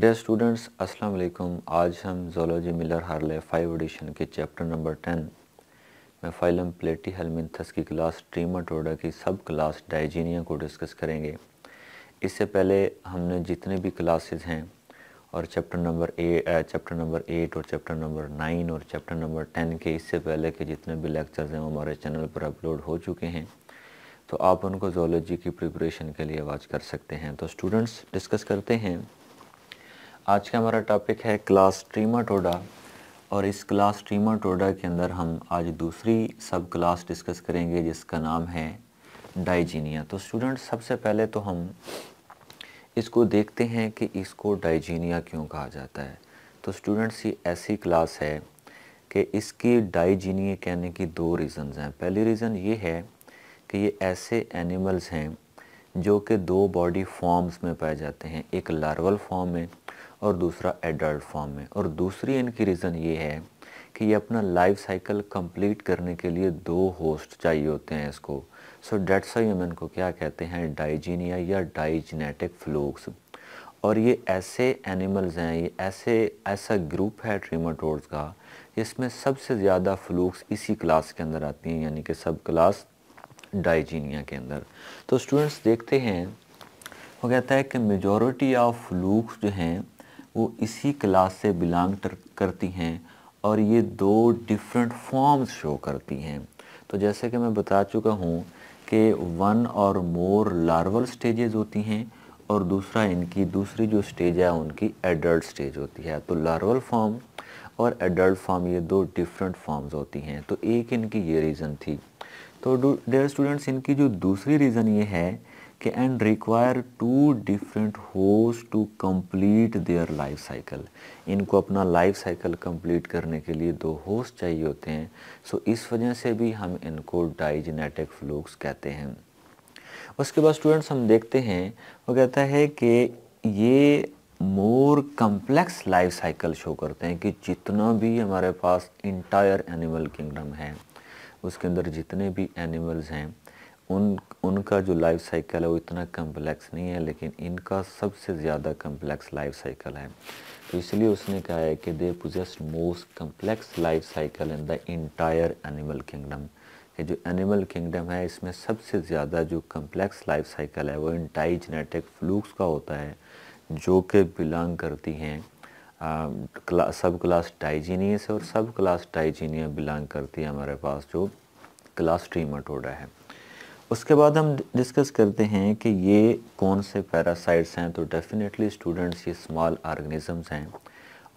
day students अस्सलाम वालेकुम आज हम zoology Miller Harley five edition के चैप्टर नंबर टेन में फाइलम प्लेटी हेलमिथस की क्लास ट्रीमाटोडा की सब क्लास डाइजीनिया को डिस्कस करेंगे इससे पहले हमने जितने भी क्लासेस हैं और chapter number A chapter number eight और चैप्टर नंबर नाइन और चैप्टर नंबर टेन के इससे पहले के जितने भी लेक्चर्स हैं वो हमारे चैनल पर अपलोड हो चुके हैं तो आप उनको जोलॉजी की प्रिपरेशन के लिए आवाज़ कर सकते हैं तो स्टूडेंट्स डिस्कस करते हैं आज का हमारा टॉपिक है क्लास ट्रीमाटोडा और इस क्लास ट्रीमाटोडा के अंदर हम आज दूसरी सब क्लास डिस्कस करेंगे जिसका नाम है डाइजीनिया तो स्टूडेंट सबसे पहले तो हम इसको देखते हैं कि इसको डाइजीनिया क्यों कहा जाता है तो स्टूडेंट्स ये ऐसी क्लास है कि इसकी डाइजीनिया कहने की दो रीज़न्स हैं पहली रीज़न ये है कि ये ऐसे एनिमल्स हैं जो कि दो बॉडी फॉर्म्स में पाए जाते हैं एक लार्वल फॉर्म में और दूसरा एडल्ट फॉर्म में और दूसरी इनकी रीज़न ये है कि ये अपना लाइफ साइकिल कंप्लीट करने के लिए दो होस्ट चाहिए होते हैं इसको सो डेट्स वाई हम इनको क्या कहते हैं डाइजीनिया या डाइजीनेटिक फ्लोक्स और ये ऐसे एनिमल्स हैं ये ऐसे ऐसा ग्रुप है ट्रीमाटोर्स का जिसमें सबसे ज़्यादा फ्लूक्स इसी क्लास के अंदर आती हैं यानी कि सब क्लास डाइजीनिया के अंदर तो स्टूडेंट्स देखते हैं वो कहता है कि मेजॉरिटी ऑफ फ्लूक्स जो हैं वो इसी क्लास से बिलोंग करती हैं और ये दो डिफरेंट फॉर्म्स शो करती हैं तो जैसे कि मैं बता चुका हूँ कि वन और मोर लार्वल स्टेजेस होती हैं और दूसरा इनकी दूसरी जो स्टेज है उनकी एडल्ट स्टेज होती है तो लार्वल फॉर्म और एडल्ट फॉर्म ये दो डिफरेंट फॉर्म्स होती हैं तो एक इनकी ये रीज़न थी तो डेयर स्टूडेंट्स इनकी जो दूसरी रीज़न ये है okay and require two different host to complete their life cycle इनको अपना लाइफ साइकिल कम्प्लीट करने के लिए दो होस्ट चाहिए होते हैं so इस वजह से भी हम इनको डाइजेनेटिक फ्लूक्स कहते हैं उसके बाद स्टूडेंट्स हम देखते हैं वो कहता है कि ये more complex life cycle show करते हैं कि जितना भी हमारे पास इंटायर एनिमल किंगडम है उसके अंदर जितने भी एनिमल्स हैं उन उनका जो लाइफ साइकिल है वो इतना कम्प्लेक्स नहीं है लेकिन इनका सबसे ज़्यादा कम्प्लेक्स लाइफ साइकिल है तो इसलिए उसने कहा है कि they possessed most complex life cycle in the entire animal kingdom कि जो एनिमल किंगडम है इसमें सबसे ज़्यादा जो कम्प्लेक्स लाइफ साइकिल है वो इंटाई जेनेटिक फ्लूक्स का होता है जो कि बिलोंग करती हैं सब क्लास डाइजीनिया से और सब क्लास टाइजीनिया बिलोंग करती है हमारे पास जो क्लास ट्रीमटोडा है उसके बाद हम डिस्कस करते हैं कि ये कौन से पैरासाइट्स हैं तो डेफिनेटली स्टूडेंट्स ये स्मॉल ऑर्गेनिजम्स हैं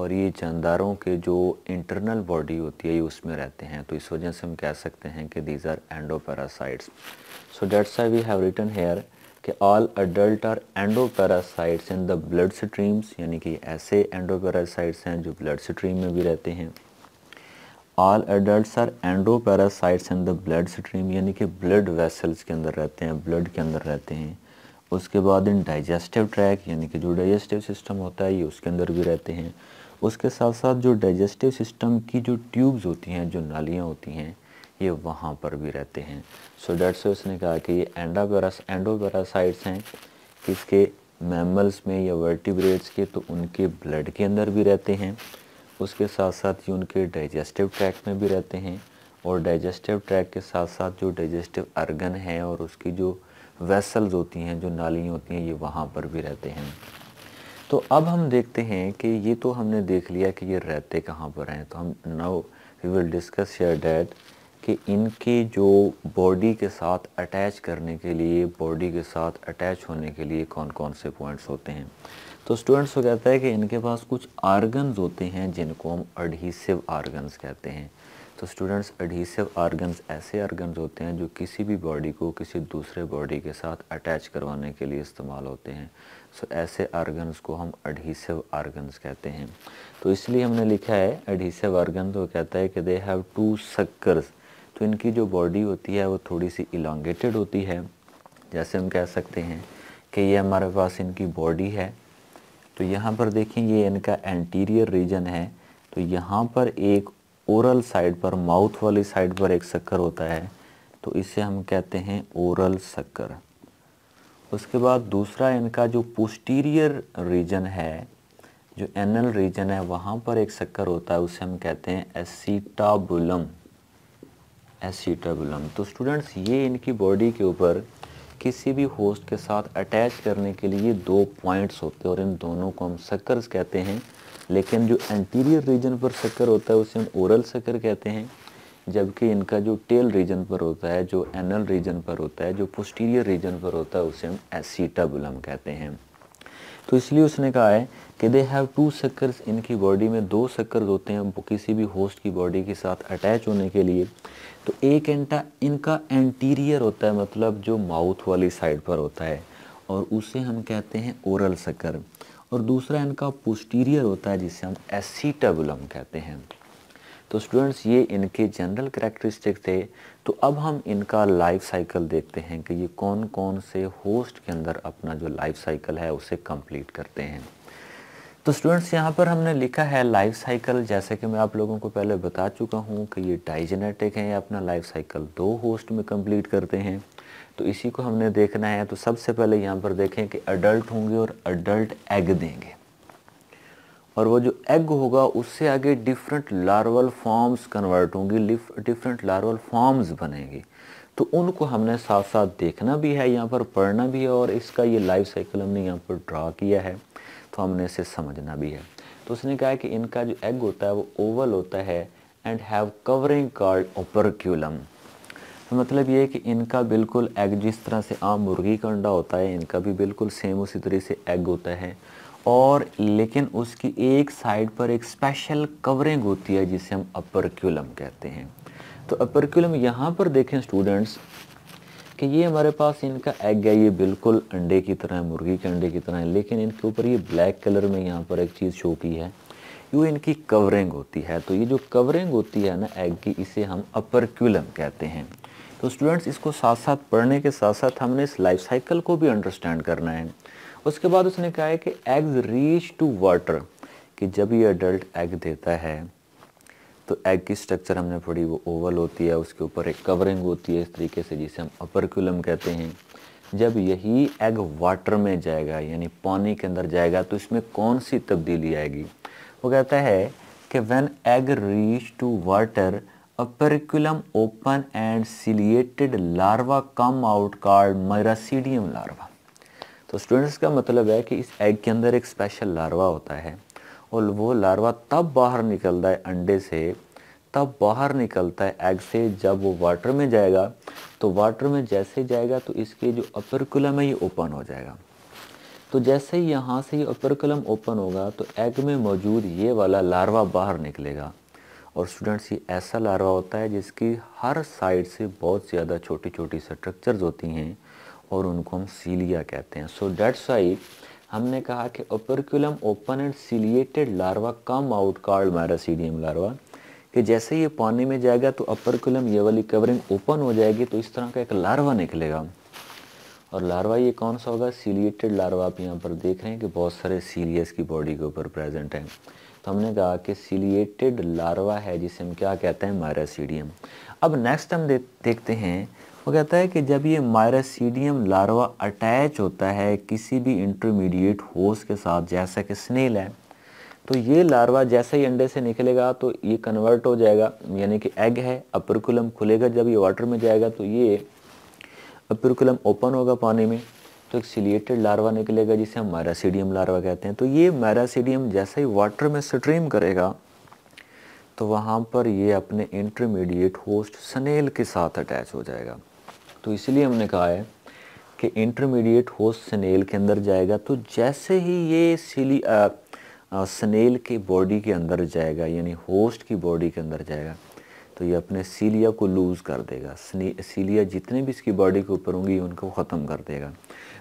और ये जानदारों के जो इंटरनल बॉडी होती है ये उसमें रहते हैं तो इस वजह से हम कह सकते हैं कि these are endoparasites so that's I we have written here कि all adult are endoparasites in the blood streams यानी कि ऐसे एंडो पैरासाइट्स हैं जो ब्लड स्ट्रीम में भी रहते हैं all adult are endoparasites in the blood stream यानी कि ब्लड वेसल्स के अंदर रहते हैं ब्लड के अंदर रहते हैं उसके बाद इन डाइजेस्टिव ट्रैक यानी कि जो डाइजेस्टिव सिस्टम होता है ये उसके अंदर भी रहते हैं उसके साथ साथ जो डाइजेस्टिव सिस्टम की जो ट्यूब्स होती हैं जो नालियाँ होती हैं ये वहाँ पर भी रहते हैं सो डेट्स उसने कहा कि ये एंडापेरास एंडोपैरासाइट्स हैं इसके मैमल्स में या वर्टिब्रेट्स के तो उनके ब्लड के अंदर भी रहते हैं उसके साथ साथ ये उनके डाइजेस्टिव ट्रैक में भी रहते हैं और डाइजेस्टिव ट्रैक के साथ साथ जो डाइजेस्टिव अर्गन है और उसकी जो वेसल्स होती हैं जो नालियाँ होती हैं ये वहाँ पर भी रहते हैं तो अब हम देखते हैं कि ये तो हमने देख लिया कि ये रहते कहाँ पर हैं तो हम now we will discuss share that कि इनके जो बॉडी के साथ अटैच करने के लिए बॉडी के साथ अटैच होने के लिए कौन कौन से पॉइंट्स होते हैं तो स्टूडेंट्स को कहता है कि इनके पास कुछ आर्गन्स होते हैं जिनको हम अडहीसिव आर्गन्स कहते हैं तो स्टूडेंट्स अडहीसिव आर्गन्स ऐसे आर्गन्स होते हैं जो किसी भी बॉडी को किसी दूसरे बॉडी के साथ अटैच करवाने के लिए इस्तेमाल होते हैं सो so, ऐसे आर्गन्स को हम अडहीसिव आर्गन्स कहते हैं तो इसलिए हमने लिखा है अडहीसिव आर्गन तो कहता है कि दे हैव टू सक्कर्स तो इनकी जो बॉडी होती है वो थोड़ी सी इलांगेटेड होती है जैसे हम कह सकते हैं कि ये हमारे पास इनकी बॉडी है तो यहाँ पर देखें ये इनका एंटीरियर रीजन है तो यहाँ पर एक ओरल साइड पर माउथ वाली साइड पर एक शक्कर होता है तो इसे हम कहते हैं ओरल शक्कर उसके बाद दूसरा इनका जो पोस्टीरियर रीजन है जो एनल रीजन है वहाँ पर एक शक्कर होता है उसे हम कहते हैं एसीटाबुलम एसीटाबुलम तो स्टूडेंट्स ये इनकी बॉडी के ऊपर किसी भी होस्ट के साथ अटैच करने के लिए दो पॉइंट्स होते हैं और इन दोनों को हम सकर्स कहते हैं लेकिन जो एंटीरियर रीजन पर सकर होता है उसे हम ओरल सकर कहते हैं जबकि इनका जो टेल रीजन पर होता है जो एनल रीजन पर होता है जो पोस्टीरियर रीजन पर होता है उसे हम एसीटाबुलम कहते हैं तो इसलिए उसने कहा है कि दे हैव टू सक्कर्स इनकी बॉडी में दो सक्कर होते हैं किसी भी होस्ट की बॉडी के साथ अटैच होने के लिए तो एक एंटा इनका एंटीरियर होता है मतलब जो माउथ वाली साइड पर होता है और उसे हम कहते हैं ओरल सक्कर और दूसरा इनका पोस्टीरियर होता है जिसे हम एसीटेबुलम कहते हैं तो स्टूडेंट्स ये इनके जनरल करेक्टरिस्टिक थे तो अब हम इनका लाइफ साइकिल देखते हैं कि ये कौन कौन से होस्ट के अंदर अपना जो लाइफ साइकिल है उसे कंप्लीट करते हैं तो स्टूडेंट्स यहाँ पर हमने लिखा है लाइफ साइकिल जैसे कि मैं आप लोगों को पहले बता चुका हूँ कि ये डाइजेनेटिक हैं अपना लाइफ साइकिल दो होस्ट में कम्प्लीट करते हैं तो इसी को हमने देखना है तो सबसे पहले यहाँ पर देखें कि अडल्ट होंगे और अडल्ट एग देंगे और वो जो एग होगा उससे आगे डिफरेंट लार्वल फॉर्म्स कन्वर्ट होंगी डिफरेंट लार्वल फॉर्म्स बनेंगी तो उनको हमने साथ साथ देखना भी है यहाँ पर पढ़ना भी है और इसका ये लाइफ साइकिल हमने यहाँ पर ड्रा किया है तो हमने इसे समझना भी है तो उसने कहा कि इनका जो एग होता है वो ओवल होता है and have covering called operculum तो मतलब ये कि इनका बिल्कुल एग जिस तरह से आम मुर्गी का अंडा होता है इनका भी बिल्कुल सेम उसी तरह से एग होता है और लेकिन उसकी एक साइड पर एक स्पेशल कवरिंग होती है जिसे हम अपरक्यूलम कहते हैं तो अपरक्यूलम यहाँ पर देखें स्टूडेंट्स कि ये हमारे पास इनका एग है ये बिल्कुल अंडे की तरह है मुर्गी के अंडे की तरह है लेकिन इनके ऊपर ये ब्लैक कलर में यहाँ पर एक चीज़ शो की है वो इनकी कवरिंग होती है तो ये जो कवरिंग होती है ना एग की इसे हम अपरक्यूलम कहते हैं तो स्टूडेंट्स इसको साथ साथ पढ़ने के साथ साथ हमने इस लाइफ साइकिल को भी अंडरस्टैंड करना है उसके बाद उसने कहा है कि एग्ज रीच टू वाटर कि जब ये अडल्ट एग देता है तो एग की स्ट्रक्चर हमने पढ़ी वो ओवल होती है उसके ऊपर एक कवरिंग होती है इस तरीके से जिसे हम अपरक्यूलम कहते हैं जब यही एग वाटर में जाएगा यानी पानी के अंदर जाएगा तो इसमें कौन सी तब्दीली आएगी वो कहता है कि when egg reach to water operculum open and ciliated larva come out called miracidium larva तो स्टूडेंट्स का मतलब है कि इस एग के अंदर एक स्पेशल लार्वा होता है और वो लार्वा तब बाहर निकलता है अंडे से तब बाहर निकलता है एग से जब वो वाटर में जाएगा तो वाटर में जैसे जाएगा तो इसके जो अपरकुलम है ये ओपन हो जाएगा तो जैसे ही यहाँ से ये अपरकुलम ओपन होगा तो एग में मौजूद ये वाला लार्वा बाहर निकलेगा और स्टूडेंट्स ये ऐसा लार्वा होता है जिसकी हर साइड से बहुत ज़्यादा छोटी छोटी स्ट्रक्चर्स होती हैं और उनको हम सीलिया कहते हैं सो डेट्स वाई हमने कहा कि operculum open and ciliated larva come out called miracidium larva कि जैसे ये पानी में जाएगा तो अपरकुलम ये वाली कवरिंग ओपन हो जाएगी तो इस तरह का एक लार्वा निकलेगा और लार्वा ये कौन सा होगा सीलिएटेड लार्वा आप यहाँ पर देख रहे हैं कि बहुत सारे सीलियस की बॉडी के ऊपर प्रेजेंट हैं तो हमने कहा कि सीलिएटेड लार्वा है जिसे हम क्या कहते हैं मायरासीडियम अब नेक्स्ट हम दे, देखते हैं वो कहता है कि जब ये मायरासीडियम लार्वा अटैच होता है किसी भी इंटरमीडिएट होस्ट के साथ जैसा कि स्नेल है तो ये लार्वा जैसे ही अंडे से निकलेगा तो ये कन्वर्ट हो जाएगा यानी कि एग है अपरकुलम खुलेगा जब ये वाटर में जाएगा तो ये अपरकुलम ओपन होगा पानी में तो एक सिलिएटेड लार्वा निकलेगा जिसे हम मैरासीडियम लार्वा कहते हैं तो ये मैरासीडियम जैसे ही वाटर में स्ट्रीम करेगा तो वहाँ पर ये अपने इंटरमीडिएट होस्ट स्नेल के साथ अटैच हो जाएगा तो इसलिए हमने कहा है कि इंटरमीडिएट होस्ट स्नेल के अंदर जाएगा तो जैसे ही ये सिली आ, आ, स्नेल के बॉडी के अंदर जाएगा यानी होस्ट की बॉडी के अंदर जाएगा तो ये अपने सीलिया को लूज़ कर देगा सीलिया जितने भी इसकी बॉडी के ऊपर होंगी उनको ख़त्म कर देगा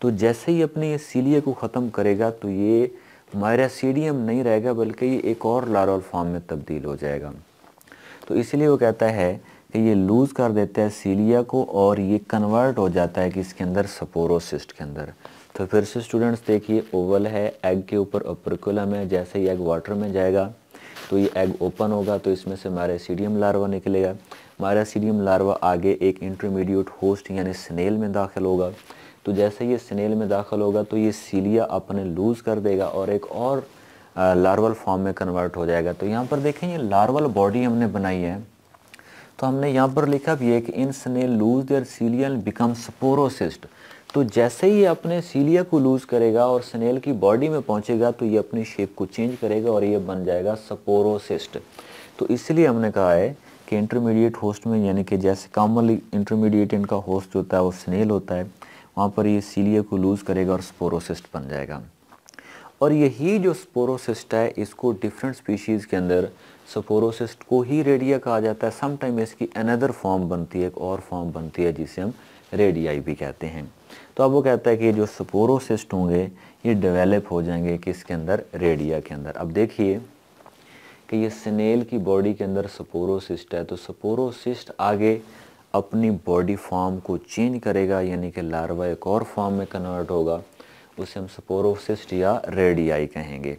तो जैसे ही अपने ये सीलिया को ख़त्म करेगा तो ये मायरासीडियम नहीं रहेगा बल्कि ये एक और लारोल फॉर्म में तब्दील हो जाएगा तो इसलिए वो कहता है ये लूज़ कर देता है सीलिया को और ये कन्वर्ट हो जाता है कि इसके अंदर सपोरोसिस्ट के अंदर तो फिर से स्टूडेंट्स देखिए ओवल है एग के ऊपर ओपरकुलम है जैसे ही एग वाटर में जाएगा तो ये एग ओपन होगा तो इसमें से सीडियम लार्वा निकलेगा सीडियम लार्वा आगे एक इंटरमीडिएट होस्ट यानी स्नेल में दाखिल होगा तो जैसे ये स्नेल में दाखिल होगा तो ये सीलिया अपने लूज़ कर देगा और एक और लार्वल फॉर्म में कन्वर्ट हो जाएगा तो यहाँ पर देखें ये लार्वल बॉडी हमने बनाई है तो हमने यहाँ पर लिखा भी है कि in snail lose their cilia become sporocyst तो जैसे ही अपने सीलिया को लूज़ करेगा और स्नेल की बॉडी में पहुँचेगा तो ये अपनी शेप को चेंज करेगा और ये बन जाएगा स्पोरोसिस्ट तो इसलिए हमने कहा है कि इंटरमीडिएट होस्ट में यानी कि जैसे कॉमनली इंटरमीडिएट इनका होस्ट होता है वो स्नेल होता है वहाँ पर ये सीलिया को लूज़ करेगा और स्पोरोसिस्ट बन जाएगा और यही जो स्पोरोसिस्ट है इसको डिफरेंट स्पीशीज़ के अंदर स्पोरोसिस्ट को ही रेडिया कहा जाता है समटाइम इसकी अनदर फॉर्म बनती है एक और फॉर्म बनती है जिसे हम रेडियाई भी कहते हैं तो अब वो कहता है कि जो स्पोरोसिस्ट होंगे ये डेवलप हो जाएंगे किसके अंदर रेडिया के अंदर अब देखिए कि ये स्नेल की बॉडी के अंदर सपोरोसिस्ट है तो सपोरोसिस्ट आगे अपनी बॉडी फॉर्म को चेंज करेगा यानी कि लार्वा एक और फॉर्म में कन्वर्ट होगा उसे हम स्पोरोसिस्ट या रेडियाई कहेंगे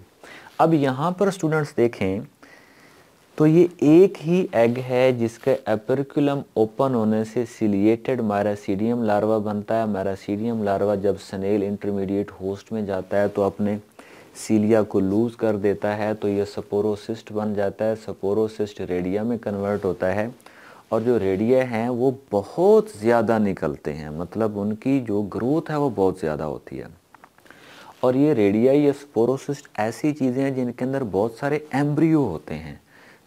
अब यहाँ पर स्टूडेंट्स देखें तो ये एक ही एग है जिसके एपरकुलम ओपन होने से सिलिएटेड मायरासीडियम लार्वा बनता है मायरासीडियम लार्वा जब स्नेल इंटरमीडिएट होस्ट में जाता है तो अपने सीलिया को लूज़ कर देता है तो ये सपोरोसिस्ट बन जाता है सपोरोसिस्ट रेडिया में कन्वर्ट होता है और जो रेडिया हैं वो बहुत ज़्यादा निकलते हैं मतलब उनकी जो ग्रोथ है वो बहुत ज़्यादा होती है और ये रेडियाई या स्पोरोसिस्ट ऐसी चीज़ें हैं जिनके अंदर बहुत सारे एम्ब्रियो होते हैं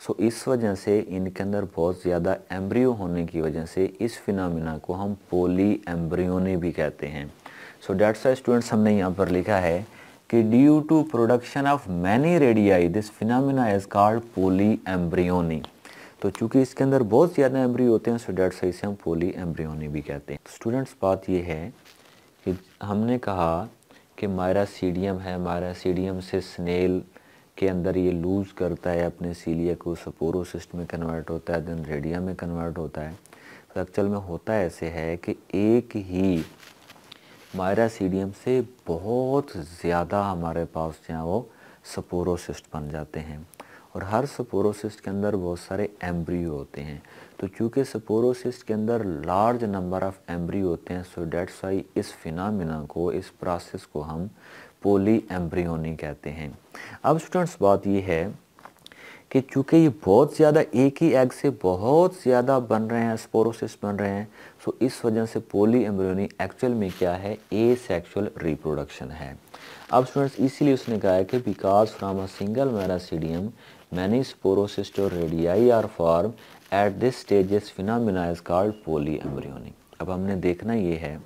सो so, इस वजह से इनके अंदर बहुत ज़्यादा एम्ब्रियो होने की वजह से इस फिनमिना को हम पोली एम्ब्रियोनी भी कहते हैं सो डेट्स स्टूडेंट्स हमने यहाँ पर लिखा है कि due to production of many rediae this phenomena is called polyembryony तो चूंकि इसके अंदर बहुत ज़्यादा एम्ब्रियो होते हैं सो डेट साइज से हम पोली एम्ब्रियोनी भी कहते हैं स्टूडेंट्स बात यह है कि हमने कहा कि मायरा सीडियम है मायरा सीडियम से स्नेल के अंदर ये लूज़ करता है अपने सीलिया को सपोरोसिस्ट में कन्वर्ट होता है देन रेडिया में कन्वर्ट होता है तो एक्चुअल में होता ऐसे है कि एक ही मायरा सीडियम से बहुत ज़्यादा हमारे पास जो है वो सपोरोसिस्ट बन जाते हैं और हर सपोरोसिस्ट के अंदर बहुत सारे एम्ब्रियो होते हैं तो चूँकि सपोरोसिस्ट के अंदर लार्ज नंबर ऑफ एम्ब्रियो होते हैं सो डेट्स वाई इस फिनामिना को इस प्रोसेस को हम पोली एम्ब्रियोनी कहते हैं अब स्टूडेंट्स बात यह है कि चूँकि ये बहुत ज़्यादा एक ही एग से बहुत ज़्यादा बन रहे हैं स्पोरोसिस बन रहे हैं सो तो इस वजह से पोली एम्ब्रियोनी एक्चुअल में क्या है ए सेक्शुअल रिप्रोडक्शन है अब स्टूडेंट्स इसीलिए उसने कहा है कि because from a single miracidium many sporocyst और rediae are form at this stages phenomena is called polyembryony अब हमने देखना ये है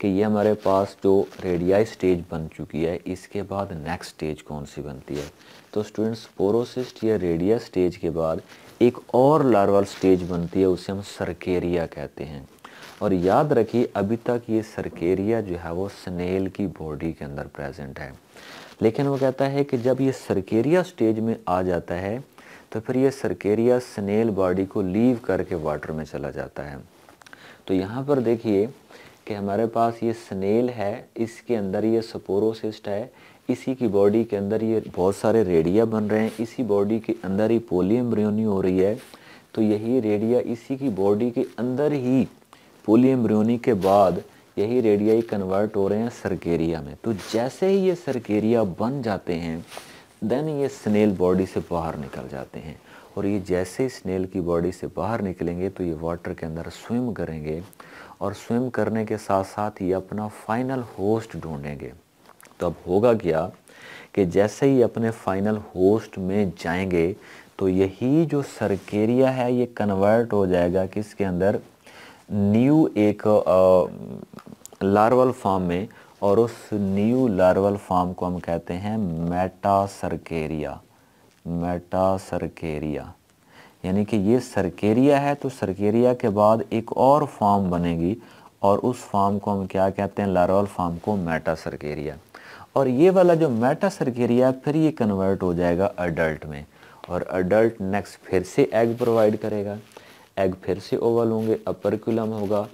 कि ये हमारे पास जो रेडियाई स्टेज बन चुकी है इसके बाद नेक्स्ट स्टेज कौन सी बनती है तो स्टूडेंट्स पोरोसिस्ट या रेडिया स्टेज के बाद एक और लार्वल स्टेज बनती है उसे हम सरकेरिया कहते हैं और याद रखिए अभी तक ये सरकेरिया जो है वो स्नेल की बॉडी के अंदर प्रेजेंट है लेकिन वो कहता है कि जब ये सरकेरिया स्टेज में आ जाता है तो फिर ये सरकेरिया स्नेल बॉडी को लीव करके वाटर में चला जाता है तो यहाँ पर देखिए कि हमारे पास ये स्नेल है इसके अंदर ये सपोरोसिस्ट है इसी की बॉडी के अंदर ये बहुत सारे रेडिया बन रहे हैं इसी बॉडी के अंदर ही पोलियम रियोनी हो रही है तो यही रेडिया इसी की बॉडी के अंदर ही पोलियम रियोनी के बाद यही रेडिया ही कन्वर्ट हो रहे हैं सरकेरिया में तो जैसे ही ये सरकेरिया बन जाते हैं देन ये स्नेल बॉडी से बाहर निकल जाते हैं और ये जैसे ही स्नेल की बॉडी से बाहर निकलेंगे तो ये वाटर के अंदर स्विम करेंगे और स्विम करने के साथ साथ ये अपना फाइनल होस्ट ढूंढेंगे तब होगा क्या कि जैसे ही अपने फाइनल होस्ट में जाएंगे तो यही जो सरकेरिया है ये कन्वर्ट हो जाएगा कि इसके अंदर न्यू एक लार्वल फॉर्म में और उस न्यू लार्वल फॉर्म को हम कहते हैं मेटा सरकेरिया मेटा सरकेरिया यानी कि ये सरकेरिया है तो सरकेरिया के बाद एक और फॉर्म बनेगी और उस फॉर्म को हम क्या कहते हैं लार्वल फॉर्म को मेटा सरकेरिया और ये वाला जो मेटा सर्केरिया फिर ये कन्वर्ट हो जाएगा अडल्ट में और अडल्ट नेक्स्ट फिर से एग प्रोवाइड करेगा एग फिर से ओवल होंगे अपरकुलम होगा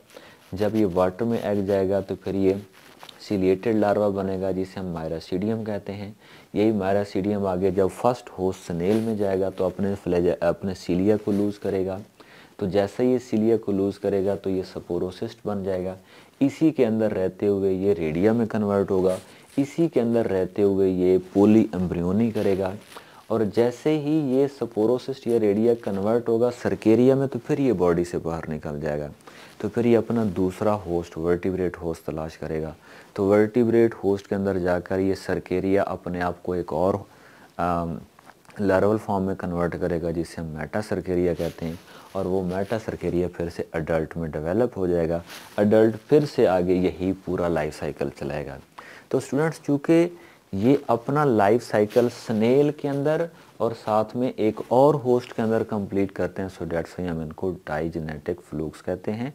जब ये वाटर में एग जाएगा तो फिर ये सीलिएटेड लार्वा बनेगा जिसे हम मायरासीडियम कहते हैं यही मायरासीडियम आगे जब फर्स्ट होस्ट स्नेल में जाएगा तो अपने अपने सीलिया को लूज़ करेगा तो जैसे ये सीलिया को लूज़ करेगा तो ये सपोरोसिस्ट बन जाएगा इसी के अंदर रहते हुए ये रेडिया में कन्वर्ट होगा इसी के अंदर रहते हुए ये पोली एम्ब्रियोनी करेगा और जैसे ही ये सपोरोसिस्ट या रेडिया कन्वर्ट होगा सर्केरिया में तो फिर ये बॉडी से बाहर निकल जाएगा तो फिर ये अपना दूसरा होस्ट वर्टिब्रेट होस्ट तलाश करेगा तो वर्टिब्रेट होस्ट के अंदर जाकर ये सर्केरिया अपने आप को एक और लार्वल फॉर्म में कन्वर्ट करेगा जिसे हम मेटा सर्केरिया कहते हैं और वो मेटा सर्केरिया फिर से अडल्ट में डेवलप हो जाएगा अडल्ट फिर से आगे यही पूरा लाइफ साइकिल चलाएगा तो स्टूडेंट्स चूँकि ये अपना लाइफ साइकिल स्नेल के अंदर और साथ में एक और होस्ट के अंदर कंप्लीट करते हैं सो डेट्स हम इनको डाइजेनेटिक फ्लूक्स कहते हैं